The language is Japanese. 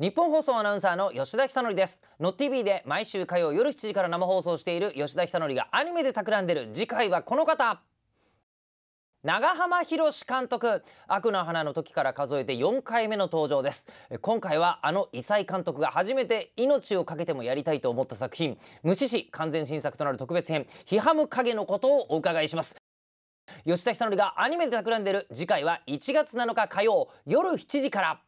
日本放送アナウンサーの吉田久典ですの TV で毎週火曜夜7時から生放送している吉田久典がアニメで企んでる次回はこの方長浜博監督悪の花の時から数えて4回目の登場です今回はあの異彩監督が初めて命を懸けてもやりたいと思った作品無視し完全新作となる特別編批判む影のことをお伺いします吉田久典がアニメで企んでる次回は1月7日火曜夜7時から